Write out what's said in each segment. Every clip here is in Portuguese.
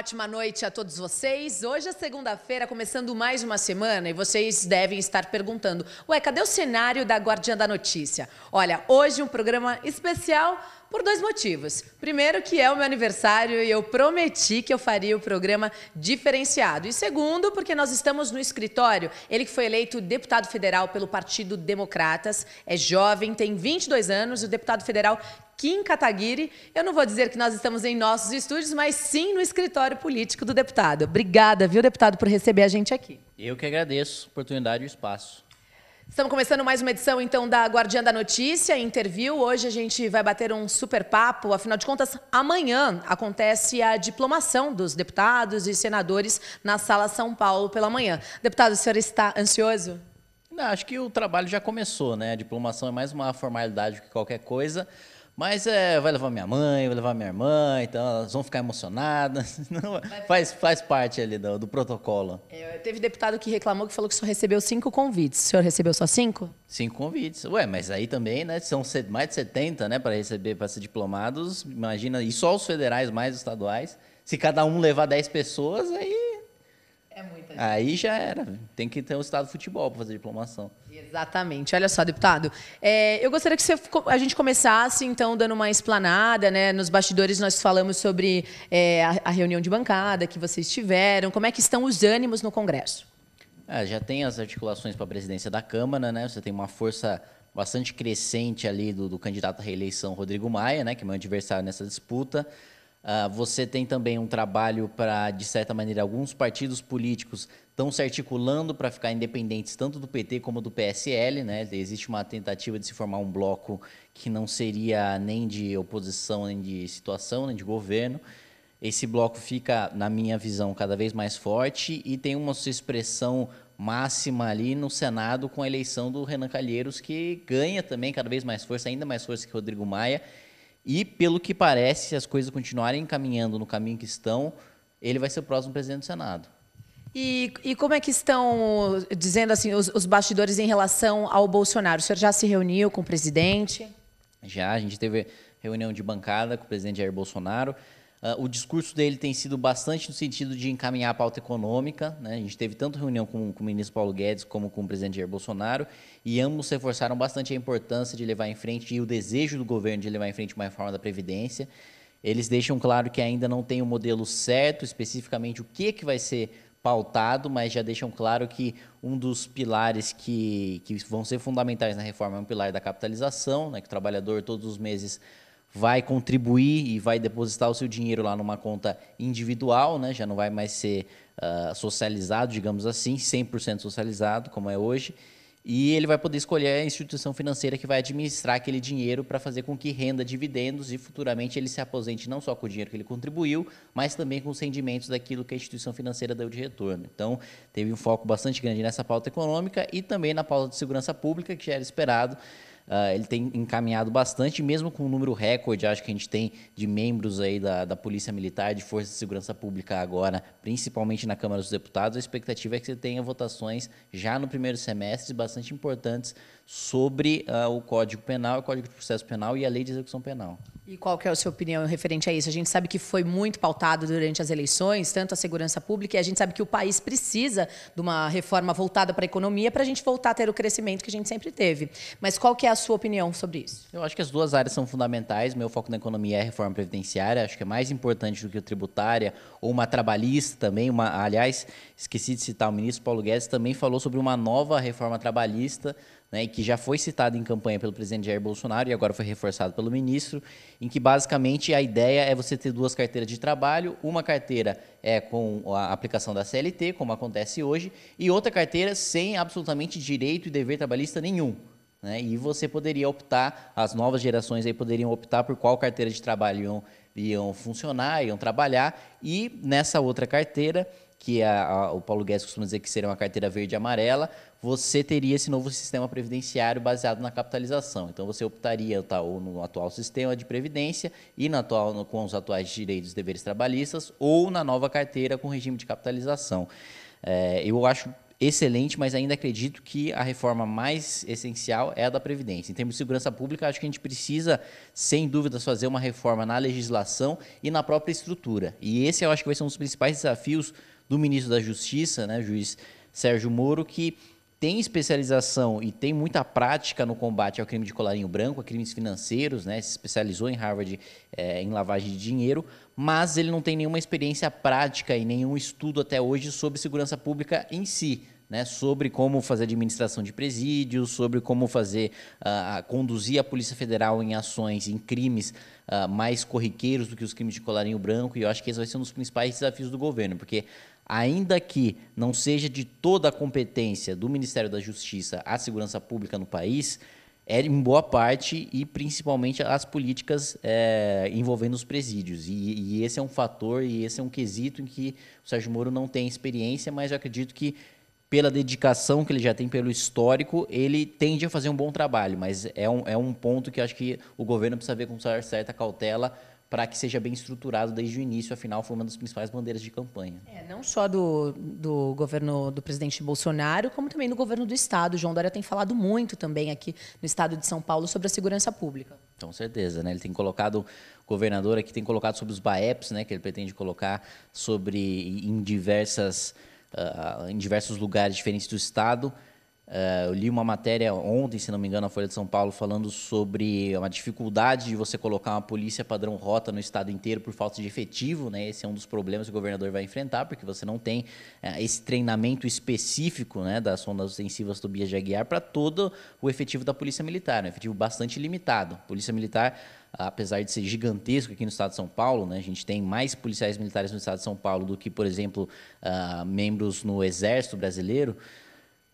ótima noite a todos vocês. Hoje é segunda-feira, começando mais uma semana, e vocês devem estar perguntando: ué, cadê o cenário da Guardiã da Notícia? Olha, hoje um programa especial por dois motivos. Primeiro, que é o meu aniversário e eu prometi que eu faria o programa diferenciado. E segundo, porque nós estamos no escritório. Ele que foi eleito deputado federal pelo Partido Democratas, é jovem, tem 22 anos, e o deputado federal Kim Kataguiri. Eu não vou dizer que nós estamos em nossos estúdios, mas sim no escritório político do deputado. Obrigada, viu, deputado, por receber a gente aqui. Eu que agradeço a oportunidade e o espaço. Estamos começando mais uma edição, então, da Guardiã da Notícia, Interview. Hoje a gente vai bater um super papo. Afinal de contas, amanhã acontece a diplomação dos deputados e senadores na Sala São Paulo pela manhã. Deputado, o senhor está ansioso? Não, acho que o trabalho já começou, né? A diplomação é mais uma formalidade que qualquer coisa. Mas é, vai levar minha mãe, vai levar minha irmã, então elas vão ficar emocionadas. Não, faz, faz parte ali do, do protocolo. É, teve deputado que reclamou que falou que só recebeu cinco convites. O senhor recebeu só cinco? Cinco convites. Ué, mas aí também, né? São mais de 70, né, para receber, para ser diplomados. Imagina, e só os federais mais os estaduais. Se cada um levar 10 pessoas, aí Aí já era. Tem que ter um estado de futebol para fazer diplomação. Exatamente. Olha só, deputado. É, eu gostaria que você, a gente começasse, então, dando uma explanada, né? Nos bastidores nós falamos sobre é, a, a, reunião de bancada que vocês tiveram. Como é que estão os ânimos no Congresso? É, já tem as articulações para a presidência da Câmara, né? Você tem uma força bastante crescente ali do, do candidato à reeleição Rodrigo Maia, né? Que é meu adversário nessa disputa. Ah, você tem também um trabalho para, de certa maneira, alguns partidos políticos estão se articulando para ficar independentes tanto do PT como do PSL. Né? Existe uma tentativa de se formar um bloco que não seria nem de oposição, nem de situação, nem de governo. Esse bloco fica, na minha visão, cada vez mais forte e tem uma sua expressão máxima ali no Senado com a eleição do Renan Calheiros, que ganha também cada vez mais força, ainda mais força que Rodrigo Maia. E, pelo que parece, se as coisas continuarem caminhando no caminho que estão, ele vai ser o próximo presidente do Senado. E, e como é que estão dizendo assim os, os, bastidores em relação ao Bolsonaro? O senhor já se reuniu com o presidente? Já, a gente teve reunião de bancada com o presidente Jair Bolsonaro. Uh, o discurso dele tem sido bastante no sentido de encaminhar a pauta econômica. Né? A gente teve tanto reunião com, com, o ministro Paulo Guedes como com o presidente Jair Bolsonaro, e ambos reforçaram bastante a importância de levar em frente e o desejo do governo de levar em frente uma reforma da Previdência. Eles deixam claro que ainda não tem o um modelo certo, especificamente o que, que vai ser pautado, mas já deixam claro que um dos pilares que, que vão ser fundamentais na reforma é um pilar da capitalização, né, que o trabalhador todos os meses vai contribuir e vai depositar o seu dinheiro lá numa conta individual, né? já não vai mais ser uh, socializado, digamos assim, 100% socializado, como é hoje, e ele vai poder escolher a instituição financeira que vai administrar aquele dinheiro para fazer com que renda dividendos e futuramente ele se aposente não só com o dinheiro que ele contribuiu, mas também com os rendimentos daquilo que a instituição financeira deu de retorno. Então, teve um foco bastante grande nessa pauta econômica e também na pauta de segurança pública, que já era esperado, Uh, ele tem encaminhado bastante, mesmo com o número recorde, acho que a gente tem de membros aí da, da Polícia Militar, de Força de Segurança Pública agora, principalmente na Câmara dos Deputados. A expectativa é que você tenha votações já no primeiro semestre bastante importantes sobre uh, o Código Penal, o Código de Processo Penal e a Lei de Execução Penal. E qual que é a sua opinião referente a isso? A gente sabe que foi muito pautado durante as eleições, tanto a segurança pública, e a gente sabe que o país precisa de uma reforma voltada para a economia para a gente voltar a ter o crescimento que a gente sempre teve. Mas qual que é a sua opinião sobre isso? Eu acho que as duas áreas são fundamentais. Meu foco na economia é a reforma previdenciária, acho que é mais importante do que a tributária ou uma trabalhista também. Uma, aliás, esqueci de citar o ministro Paulo Guedes também falou sobre uma nova reforma trabalhista né, que já foi citado em campanha pelo presidente Jair Bolsonaro e agora foi reforçado pelo ministro, em que basicamente a ideia é você ter duas carteiras de trabalho, uma carteira é com a aplicação da CLT, como acontece hoje, e outra carteira sem absolutamente direito e dever trabalhista nenhum. Né? E você poderia optar, as novas gerações aí poderiam optar por qual carteira de trabalho iam, iam funcionar, iam trabalhar, e nessa outra carteira que a, a, o Paulo Guedes costuma dizer que seria uma carteira verde e amarela, você teria esse novo sistema previdenciário baseado na capitalização. Então você optaria tá, ou no atual sistema de previdência e no atual, no, com os atuais direitos e deveres trabalhistas, ou na nova carteira com regime de capitalização. É, eu acho excelente, mas ainda acredito que a reforma mais essencial é a da Previdência. Em termos de segurança pública, acho que a gente precisa, sem dúvidas, fazer uma reforma na legislação e na própria estrutura. E esse eu acho que vai ser um dos principais desafios do ministro da Justiça, né, juiz Sérgio Moro, que tem especialização e tem muita prática no combate ao crime de colarinho branco, a crimes financeiros, né? Se especializou em Harvard é, em lavagem de dinheiro, mas ele não tem nenhuma experiência prática e nenhum estudo até hoje sobre segurança pública em si. Né, sobre como fazer administração de presídios, sobre como fazer uh, conduzir a Polícia Federal em ações, em crimes uh, mais corriqueiros do que os crimes de colarinho branco, e eu acho que esse vai ser um dos principais desafios do governo, porque ainda que não seja de toda a competência do Ministério da Justiça a segurança pública no país, é em boa parte e principalmente as políticas é, envolvendo os presídios. E, e, esse é um fator e esse é um quesito em que o Sérgio Moro não tem experiência, mas eu acredito que pela dedicação que ele já tem, pelo histórico, ele tende a fazer um bom trabalho. Mas é um, é um ponto que acho que o governo precisa ver com certa cautela para que seja bem estruturado desde o início, afinal foi uma das principais bandeiras de campanha. É, não só do, do governo do presidente Bolsonaro, como também do governo do Estado. João Dória tem falado muito também aqui no Estado de São Paulo sobre a segurança pública. Com certeza, né? Ele tem colocado, o governador aqui tem colocado sobre os BAEPs, né? Que ele pretende colocar sobre em diversas, uh, em diversos lugares diferentes do Estado. Uh, eu li uma matéria ontem, se não me engano, na Folha de São Paulo, falando sobre uma dificuldade de você colocar uma polícia padrão rota no estado inteiro por falta de efetivo. Né? Esse é um dos problemas que o governador vai enfrentar, porque você não tem uh, esse treinamento específico né, das sondas ofensivas Tobias de Aguiar para todo o efetivo da Polícia Militar, né? um efetivo bastante limitado. A polícia Militar apesar de ser gigantesco aqui no estado de São Paulo, né, a gente tem mais policiais militares no estado de São Paulo do que, por exemplo, uh, membros no Exército Brasileiro.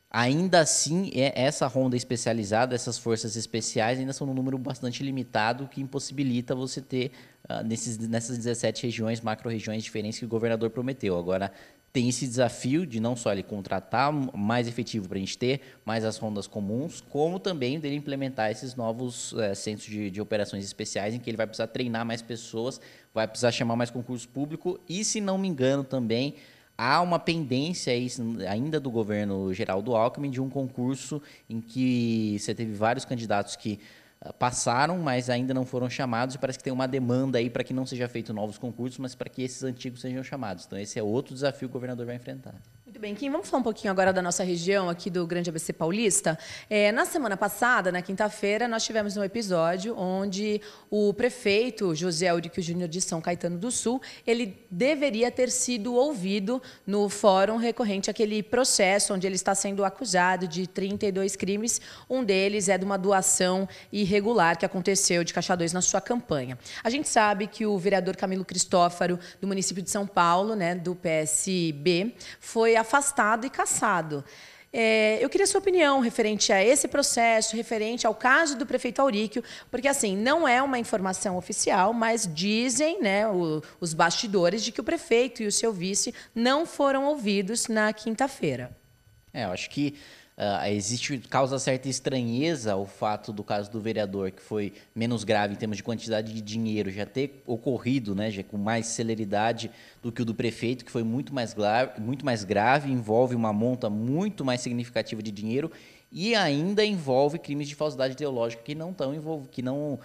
Ainda assim, é, essa ronda especializada, essas forças especiais, ainda são um número bastante limitado que impossibilita você ter uh, nesses, nessas 17 regiões, macro-regiões diferentes que o governador prometeu. Agora, tem esse desafio de não só ele contratar mais efetivo para a gente ter mais as rondas comuns, como também dele implementar esses novos eh, centros de, de, operações especiais em que ele vai precisar treinar mais pessoas, vai precisar chamar mais concurso público e, se não me engano, também há uma pendência ainda do governo Geraldo Alckmin de um concurso em que você teve vários candidatos que ah, passaram, mas ainda não foram chamados, e parece que tem uma demanda aí para que não seja feito novos concursos, mas para que esses antigos sejam chamados. Então, esse é outro desafio que o governador vai enfrentar. Muito bem, Kim, vamos falar um pouquinho agora da nossa região aqui do Grande ABC Paulista. É, na semana passada, na quinta-feira, nós tivemos um episódio onde o prefeito José Eurico Júnior de São Caetano do Sul, ele deveria ter sido ouvido no fórum recorrente àquele processo onde ele está sendo acusado de 32 crimes. Um deles é de uma doação irregular que aconteceu de Caixa 2 na sua campanha. A gente sabe que o vereador Camilo Cristófaro, do município de São Paulo, né, do PSB, foi a afastado e caçado. É, eu queria sua opinião referente a esse processo, referente ao caso do prefeito Auríquio, porque assim, não é uma informação oficial, mas dizem né, o, os bastidores de que o prefeito e o seu vice não foram ouvidos na quinta-feira. É, eu acho que Uh, existe causa certa estranheza o fato do caso do vereador, que foi menos grave em termos de quantidade de dinheiro, já ter ocorrido né, já com mais celeridade do que o do prefeito, que foi muito mais, muito mais grave, envolve uma monta muito mais significativa de dinheiro e ainda envolve crimes de falsidade ideológica que não tão que não uh,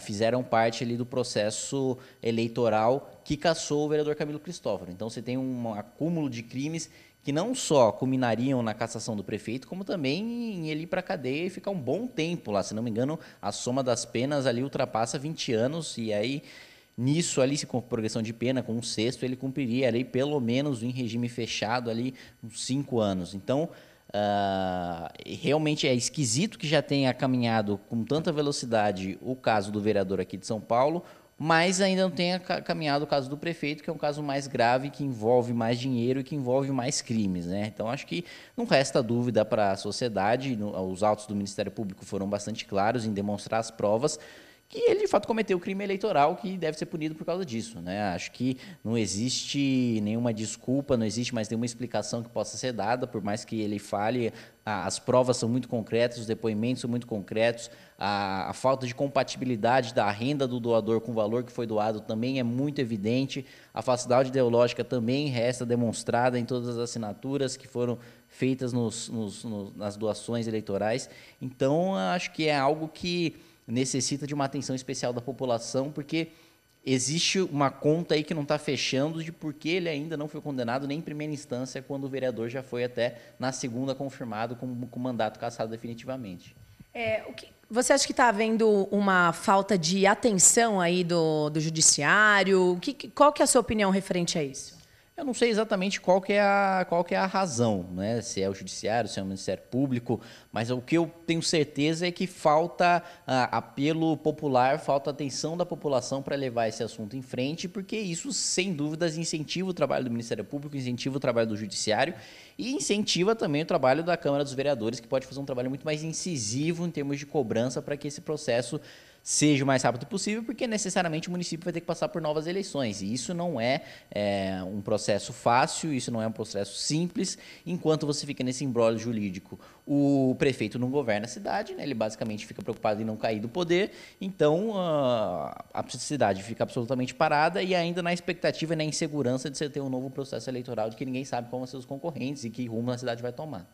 fizeram parte ali do processo eleitoral que caçou o vereador Camilo Cristóvão. Então você tem um acúmulo de crimes que não só culminariam na cassação do prefeito, como também em ele ir para a cadeia e ficar um bom tempo lá. Se não me engano, a soma das penas ali ultrapassa 20 anos, e aí nisso ali, se com progressão de pena, com um sexto, ele cumpriria ali pelo menos em regime fechado ali uns cinco anos. Então, Uh, realmente é esquisito que já tenha caminhado com tanta velocidade o caso do vereador aqui de São Paulo, mas ainda não tenha caminhado o caso do prefeito, que é um caso mais grave, que envolve mais dinheiro e que envolve mais crimes. Né? Então, acho que não resta dúvida para a sociedade, no, os autos do Ministério Público foram bastante claros em demonstrar as provas, que ele de fato cometeu crime eleitoral que deve ser punido por causa disso. Né? Acho que não existe nenhuma desculpa, não existe mais nenhuma explicação que possa ser dada, por mais que ele fale, as provas são muito concretas, os depoimentos são muito concretos, a, a, falta de compatibilidade da renda do doador com o valor que foi doado também é muito evidente, a facilidade ideológica também resta demonstrada em todas as assinaturas que foram feitas nos, nos, nos, nas doações eleitorais. Então, acho que é algo que necessita de uma atenção especial da população, porque existe uma conta aí que não está fechando de por que ele ainda não foi condenado nem em primeira instância, quando o vereador já foi até na segunda confirmado com, com o mandato cassado definitivamente. É, o que, você acha que está havendo uma falta de atenção aí do, do judiciário? Que, qual que é a sua opinião referente a isso? Eu não sei exatamente qual que é a, qual que é a razão, né? se é o judiciário, se é o Ministério Público, mas o que eu tenho certeza é que falta ah, apelo popular, falta atenção da população para levar esse assunto em frente, porque isso, sem dúvidas, incentiva o trabalho do Ministério Público, incentiva o trabalho do Judiciário e incentiva também o trabalho da Câmara dos Vereadores, que pode fazer um trabalho muito mais incisivo em termos de cobrança para que esse processo seja o mais rápido possível, porque necessariamente o município vai ter que passar por novas eleições. E isso não é, é um processo fácil, isso não é um processo simples, enquanto você fica nesse embrólio jurídico. O prefeito não governa a cidade, né? ele basicamente fica preocupado em não cair do poder, então a, a cidade fica absolutamente parada e ainda na expectativa e na insegurança de você ter um novo processo eleitoral de que ninguém sabe como vão ser os concorrentes e que rumo a cidade vai tomar.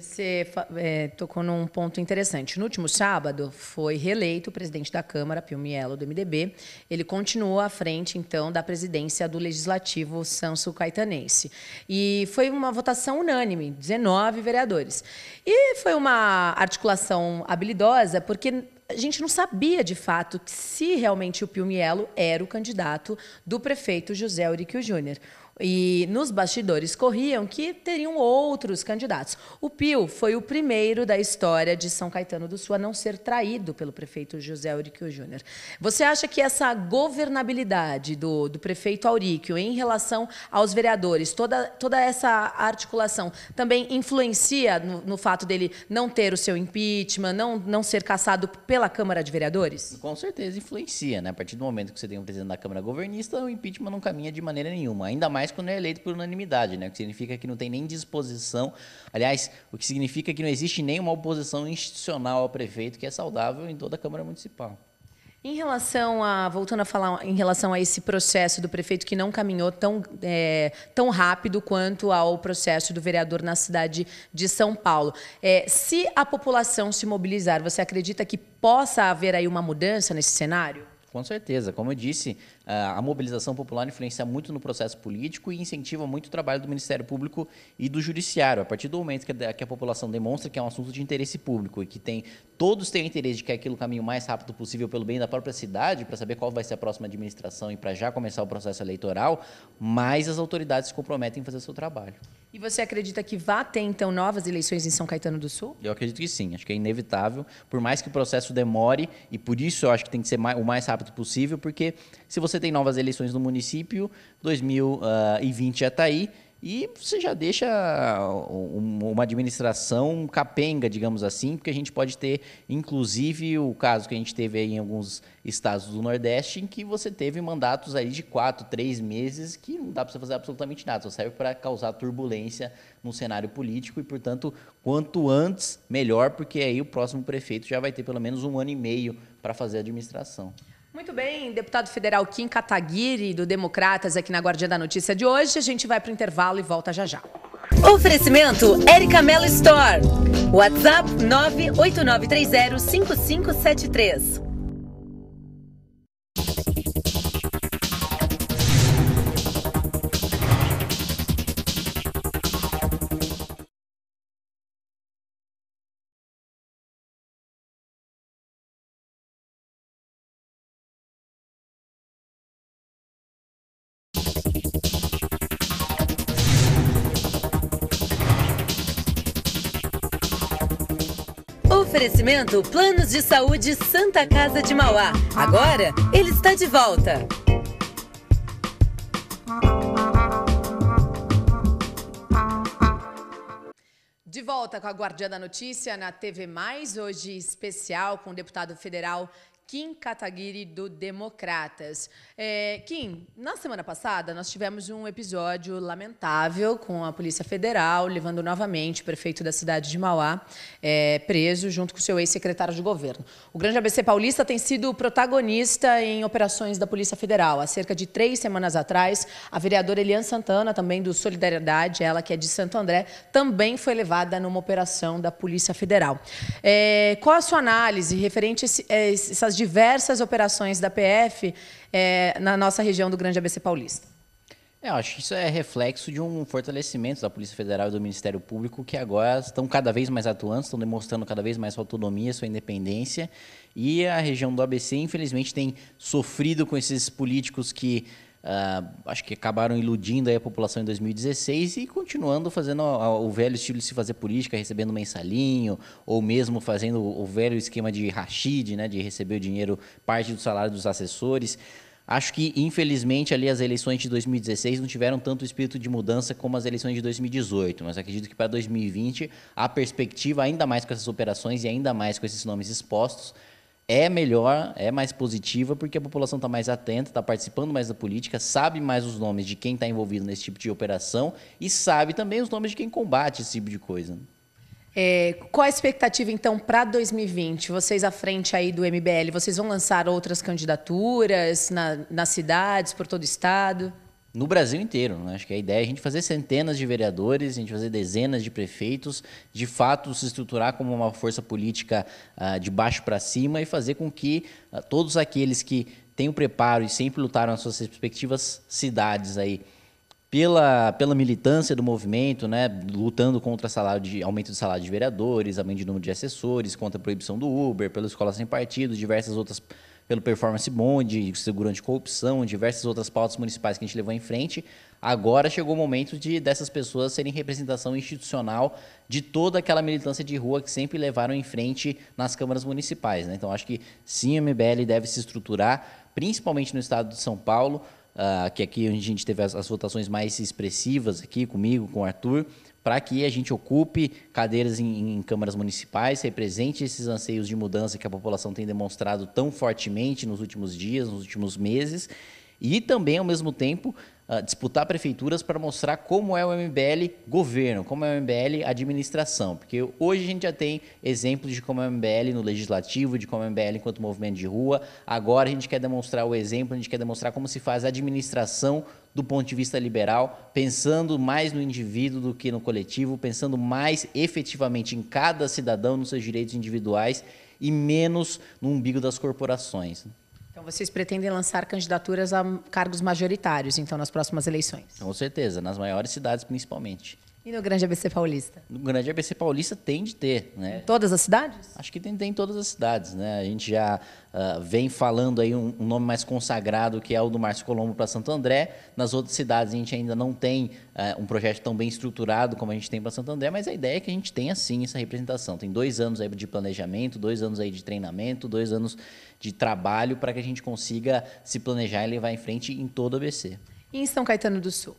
Você é, tocou num ponto interessante. No último sábado, foi reeleito o presidente da Câmara, Pio Mielo, do MDB. Ele continuou à frente, então, da presidência do Legislativo Sanso Caetanense. E foi uma votação unânime, 19 vereadores. E foi uma articulação habilidosa, porque a gente não sabia de fato se realmente o Pio Mielo era o candidato do prefeito José Eurico Júnior. E nos bastidores corriam que teriam outros candidatos. O Pio foi o primeiro da história de São Caetano do Sul a não ser traído pelo prefeito José Auríquio Júnior. Você acha que essa governabilidade do, do prefeito Auríquio em relação aos vereadores, toda, toda essa articulação, também influencia no, no fato dele não ter o seu impeachment, não, não ser caçado pela Câmara de Vereadores? Com certeza influencia, né? A partir do momento que você tem um presidente da Câmara governista, o impeachment não caminha de maneira nenhuma. Ainda mais mais quando é eleito por unanimidade, né? O que significa que não tem nem disposição. Aliás, o que significa que não existe nenhuma oposição institucional ao prefeito que é saudável em toda a Câmara Municipal. Em relação a, voltando a falar em relação a esse processo do prefeito que não caminhou tão, é, tão rápido quanto ao processo do vereador na cidade de São Paulo, é, se a população se mobilizar, você acredita que possa haver aí uma mudança nesse cenário? Com certeza. Como eu disse, ah, a mobilização popular influencia muito no processo político e incentiva muito o trabalho do Ministério Público e do Judiciário. A partir do momento que a população demonstra que é um assunto de interesse público e que tem todos têm interesse de que aquilo caminhe o mais rápido possível pelo bem da própria cidade, para saber qual vai ser a próxima administração e para já começar o processo eleitoral, mais as autoridades se comprometem em fazer o seu trabalho. E você acredita que vá ter, então, novas eleições em São Caetano do Sul? Eu acredito que sim, acho que é inevitável, por mais que o processo demore, e por isso eu acho que tem que ser o mais rápido possível, porque se você tem novas eleições no município, 2020 ah, já está aí, e você já deixa uma administração capenga, digamos assim, porque a gente pode ter, inclusive, o caso que a gente teve em alguns estados do Nordeste, em que você teve mandatos aí de quatro, três meses, que não dá para você fazer absolutamente nada, só serve para causar turbulência no cenário político e, portanto, quanto antes, melhor, porque aí o próximo prefeito já vai ter pelo menos um ano e meio para fazer a administração. Muito bem, deputado federal Kim Kataguiri, do Democratas, aqui na Guardiã da Notícia de hoje. A gente vai para o intervalo e volta já já. Oferecimento Erika Mello Store. WhatsApp 989305573. Oferecimento Planos de Saúde Santa Casa de Mauá. Agora ele está de volta. De volta com a Guardiã da Notícia na TV Mais, hoje especial com o deputado federal Kim Kataguiri, do Democratas. É, Kim, na semana passada nós tivemos um episódio lamentável com a Polícia Federal, levando novamente o prefeito da cidade de Mauá é, preso, junto com seu ex-secretário de governo. O Grande ABC Paulista tem sido protagonista em operações da Polícia Federal. Há cerca de três semanas atrás, a vereadora Eliane Santana, também do Solidariedade, ela que é de Santo André, também foi levada numa operação da Polícia Federal. É, qual a sua análise referente a essas diversas operações da PF é, eh, na nossa região do Grande ABC Paulista. É, eu acho que isso é reflexo de um fortalecimento da Polícia Federal e do Ministério Público, que agora estão cada vez mais atuantes, estão demonstrando cada vez mais sua autonomia, sua independência. E a região do ABC, infelizmente, tem sofrido com esses políticos que Uh, acho que acabaram iludindo a população em 2016 e continuando fazendo o velho estilo de se fazer política, recebendo mensalinho, ou mesmo fazendo o, velho esquema de rachid, né, de receber o dinheiro, parte do salário dos assessores. Acho que, infelizmente, ali as eleições de 2016 não tiveram tanto espírito de mudança como as eleições de 2018, mas acredito que para 2020 a perspectiva, ainda mais com essas operações e ainda mais com esses nomes expostos, é melhor, é mais positiva, porque a população está mais atenta, está participando mais da política, sabe mais os nomes de quem está envolvido nesse tipo de operação e sabe também os nomes de quem combate esse tipo de coisa. É, qual a expectativa, então, para 2020? Vocês à frente aí do MBL, vocês vão lançar outras candidaturas na, nas cidades, por todo o estado? no Brasil inteiro. Né? Acho que a ideia é a gente fazer centenas de vereadores, a gente fazer dezenas de prefeitos, de fato se estruturar como uma força política uh, de baixo para cima e fazer com que uh, todos aqueles que têm o preparo e sempre lutaram nas suas respectivas cidades aí pela, pela militância do movimento, né, lutando contra salário de, aumento de salário de vereadores, aumento de número de assessores, contra a proibição do Uber, pela escola sem partido, diversas outras pelo Performance Bond, seguro corrupção, diversas outras pautas municipais que a gente levou em frente. Agora chegou o momento de dessas pessoas serem representação institucional de toda aquela militância de rua que sempre levaram em frente nas câmaras municipais. Né? Então, acho que sim, a MBL deve se estruturar, principalmente no estado de São Paulo, uh, que aqui a gente teve as, as votações mais expressivas aqui comigo, com o Arthur, para que a gente ocupe cadeiras em, em, câmaras municipais, represente esses anseios de mudança que a população tem demonstrado tão fortemente nos últimos dias, nos últimos meses, e também, ao mesmo tempo, ah, disputar prefeituras para mostrar como é o MBL governo, como é o MBL administração. Porque hoje a gente já tem exemplos de como é o MBL no legislativo, de como é o MBL enquanto movimento de rua. Agora a gente quer demonstrar o exemplo, a gente quer demonstrar como se faz a administração do ponto de vista liberal, pensando mais no indivíduo do que no coletivo, pensando mais efetivamente em cada cidadão, nos seus direitos individuais e menos no umbigo das corporações vocês pretendem lançar candidaturas a cargos majoritários, então, nas próximas eleições? Com certeza, nas maiores cidades principalmente. E no Grande ABC Paulista? No Grande ABC Paulista tem de ter, né? Em todas as cidades? Acho que tem, tem em todas as cidades, né? A gente já uh, vem falando aí um, um, nome mais consagrado que é o do Márcio Colombo para Santo André. Nas outras cidades a gente ainda não tem uh, um projeto tão bem estruturado como a gente tem para Santo André, mas a ideia é que a gente tenha sim essa representação. Tem dois anos aí de planejamento, dois anos aí de treinamento, dois anos de trabalho para que a gente consiga se planejar e levar em frente em todo o ABC. E em São Caetano do Sul?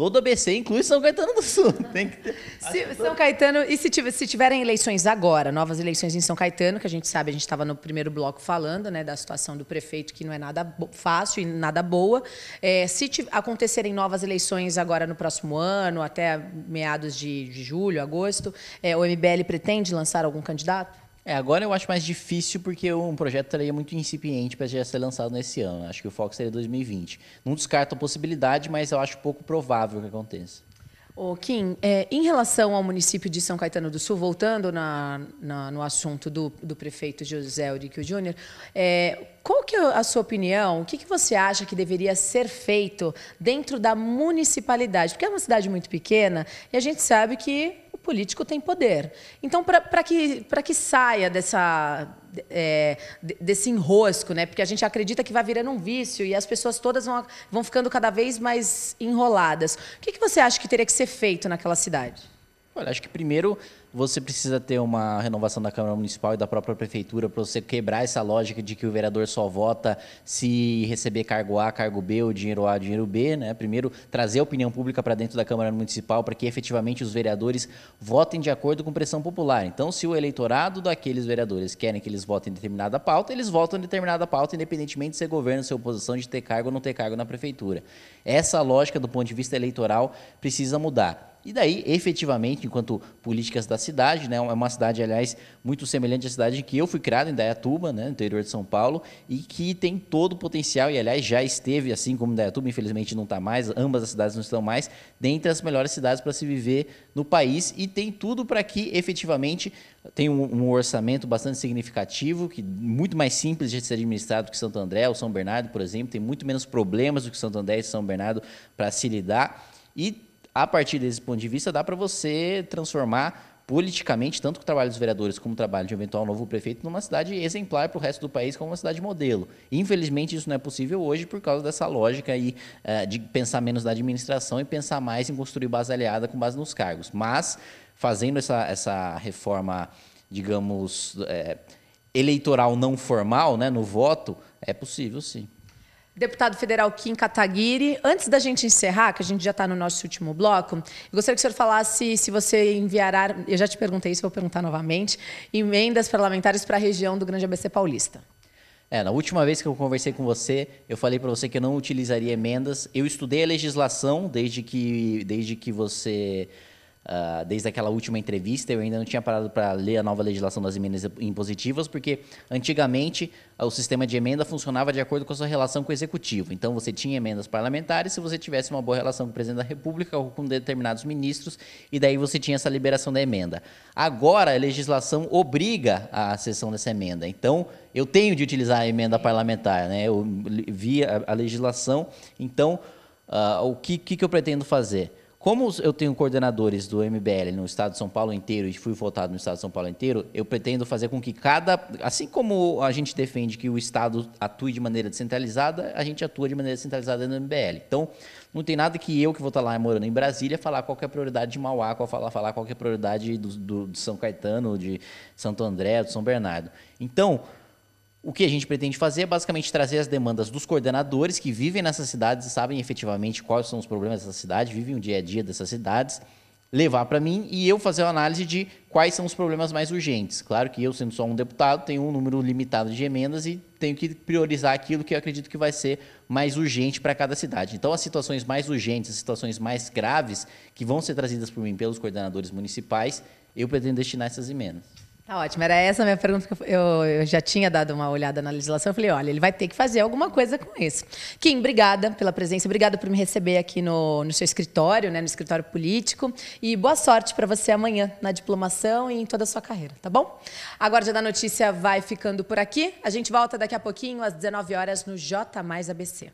Todo ABC inclui São Caetano do Sul. Tem que ter... Se, São Caetano, e se, tiver, se, tiverem eleições agora, novas eleições em São Caetano, que a gente sabe, a gente estava no primeiro bloco falando né, da situação do prefeito, que não é nada fácil e nada boa. É, se acontecerem novas eleições agora no próximo ano, até meados de, de julho, agosto, é, o MBL pretende lançar algum candidato? É, agora eu acho mais difícil porque um projeto estaria muito incipiente para já ser lançado nesse ano. Acho que o foco seria 2020. Não descarto a possibilidade, mas eu acho pouco provável que aconteça. o Kim, é, em relação ao município de São Caetano do Sul, voltando na, na, no assunto do, do prefeito José Eurico Júnior, é, qual que é a sua opinião? O que, que você acha que deveria ser feito dentro da municipalidade? Porque é uma cidade muito pequena e a gente sabe que político tem poder. Então, para que, que saia dessa, é, desse enrosco, né? Porque a gente acredita que vai virando um vício e as pessoas todas vão, vão ficando cada vez mais enroladas. O que, que você acha que teria que ser feito naquela cidade? Olha, acho que primeiro você precisa ter uma renovação da Câmara Municipal e da própria Prefeitura para você quebrar essa lógica de que o vereador só vota se receber cargo A, cargo B, ou dinheiro A, dinheiro B. Né? Primeiro, trazer a opinião pública para dentro da Câmara Municipal para que efetivamente os vereadores votem de acordo com pressão popular. Então, se o eleitorado daqueles vereadores querem que eles votem em determinada pauta, eles votam em determinada pauta, independentemente de ser governo, ser oposição, de ter cargo ou não ter cargo na Prefeitura. Essa lógica, do ponto de vista eleitoral, precisa mudar. E daí, efetivamente, enquanto políticas da cidade, né, é uma cidade, aliás, muito semelhante à cidade em que eu fui criado, em Dayatuba, né, no interior de São Paulo, e que tem todo o potencial, e aliás, já esteve, assim como Dayatuba, infelizmente não está mais, ambas as cidades não estão mais, dentre as melhores cidades para se viver no país, e tem tudo para que, efetivamente, tem um, um, orçamento bastante significativo, que muito mais simples de ser administrado que Santo André ou São Bernardo, por exemplo, tem muito menos problemas do que Santo André e São Bernardo para se lidar, e a partir desse ponto de vista, dá para você transformar politicamente tanto o trabalho dos vereadores como o trabalho de um eventual novo prefeito numa cidade exemplar para o resto do país como uma cidade modelo. Infelizmente isso não é possível hoje por causa dessa lógica aí uh, de pensar menos na administração e pensar mais em construir base aliada com base nos cargos. Mas fazendo essa, essa reforma, digamos, é, eleitoral não formal, né, no voto, é possível sim. Deputado federal Kim Kataguiri, antes da gente encerrar, que a gente já está no nosso último bloco, eu gostaria que o senhor falasse se você enviará, eu já te perguntei isso, vou perguntar novamente, emendas parlamentares para a região do Grande ABC Paulista. É, na última vez que eu conversei com você, eu falei para você que eu não utilizaria emendas. Eu estudei a legislação desde que, desde que você Uh, desde aquela última entrevista, eu ainda não tinha parado para ler a nova legislação das emendas impositivas, porque antigamente ah, o sistema de emenda funcionava de acordo com a sua relação com o executivo. Então, você tinha emendas parlamentares se você tivesse uma boa relação com o presidente da República ou com determinados ministros, e daí você tinha essa liberação da emenda. Agora, a legislação obriga a sessão dessa emenda. Então, eu tenho de utilizar a emenda parlamentar, né? eu vi a, legislação. Então, uh, o que, que eu pretendo fazer? Como eu tenho coordenadores do MBL no estado de São Paulo inteiro e fui votado no estado de São Paulo inteiro, eu pretendo fazer com que cada. Assim como a gente defende que o estado atue de maneira descentralizada, a gente atua de maneira descentralizada no MBL. Então, não tem nada que eu que vou estar tá lá morando em Brasília falar qual é a prioridade de Mauá, qual falar, falar qual é a prioridade do, do, de São Caetano, de Santo André, do São Bernardo. Então, o que a gente pretende fazer é basicamente trazer as demandas dos coordenadores que vivem nessas cidades e sabem efetivamente quais são os problemas dessa cidade, vivem o dia a dia dessas cidades, levar para mim e eu fazer a análise de quais são os problemas mais urgentes. Claro que eu, sendo só um deputado, tenho um número limitado de emendas e tenho que priorizar aquilo que eu acredito que vai ser mais urgente para cada cidade. Então, as situações mais urgentes, as situações mais graves que vão ser trazidas por mim pelos coordenadores municipais, eu pretendo destinar essas emendas. Tá ótimo. Era essa a minha pergunta, que eu, eu, já tinha dado uma olhada na legislação. Eu falei, olha, ele vai ter que fazer alguma coisa com isso. Kim, obrigada pela presença, obrigada por me receber aqui no, no seu escritório, né, no escritório político. E boa sorte para você amanhã na diplomação e em toda a sua carreira, tá bom? A Guarda da Notícia vai ficando por aqui. A gente volta daqui a pouquinho, às 19 horas, no J Mais ABC.